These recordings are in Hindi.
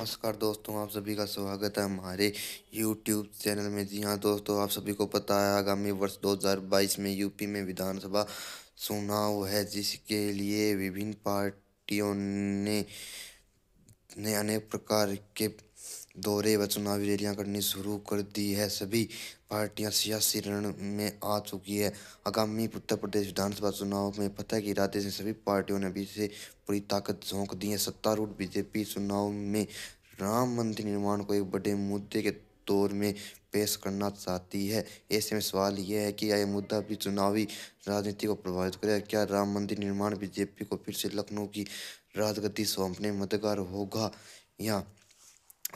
नमस्कार दोस्तों आप सभी का स्वागत है हमारे YouTube चैनल में जी हाँ दोस्तों आप सभी को पता है आगामी वर्ष 2022 में यूपी में विधानसभा चुनाव है जिसके लिए विभिन्न पार्टियों ने ने अनेक प्रकार के दौरे व चुनावी रैलियां करनी शुरू कर दी है सभी पार्टियां सियासी रण में आ चुकी है आगामी उत्तर प्रदेश विधानसभा चुनाव में पता की इरादे से सभी पार्टियों ने अभी से पूरी ताकत झोंक दी है सत्तारूढ़ बीजेपी चुनाव में राम मंदिर निर्माण को एक बड़े मुद्दे के तौर में पेश करना चाहती है ऐसे में सवाल यह है कि यह मुद्दा भी चुनावी राजनीति को प्रभावित करेगा क्या राम मंदिर निर्माण बीजेपी को फिर से लखनऊ की राजगति सौंपने मददगार होगा या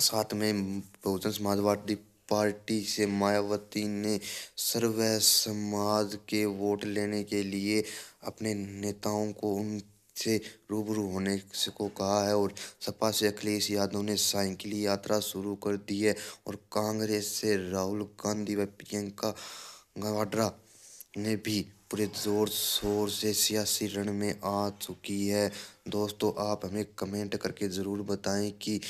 साथ में बहुजन समाजवादी पार्टी से मायावती ने सर्व समाज के वोट लेने के लिए अपने नेताओं को उन से रूबरू होने को कहा है और सपा से अखिलेश यादव ने साइकिल यात्रा शुरू कर दी है और कांग्रेस से राहुल गांधी व प्रियंका वाड्रा ने भी पूरे ज़ोर शोर से सियासी रण में आ चुकी है दोस्तों आप हमें कमेंट करके ज़रूर बताएं कि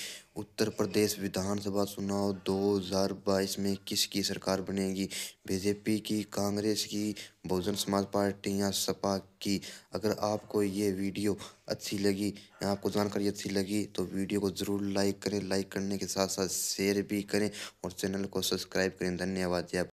उत्तर प्रदेश विधानसभा चुनाव 2022 में किसकी सरकार बनेगी बीजेपी की कांग्रेस की बहुजन समाज पार्टी या सपा की अगर आपको ये वीडियो अच्छी लगी या आपको जानकारी अच्छी लगी तो वीडियो को ज़रूर लाइक करें लाइक करने के साथ साथ शेयर भी करें और चैनल को सब्सक्राइब करें धन्यवाद जय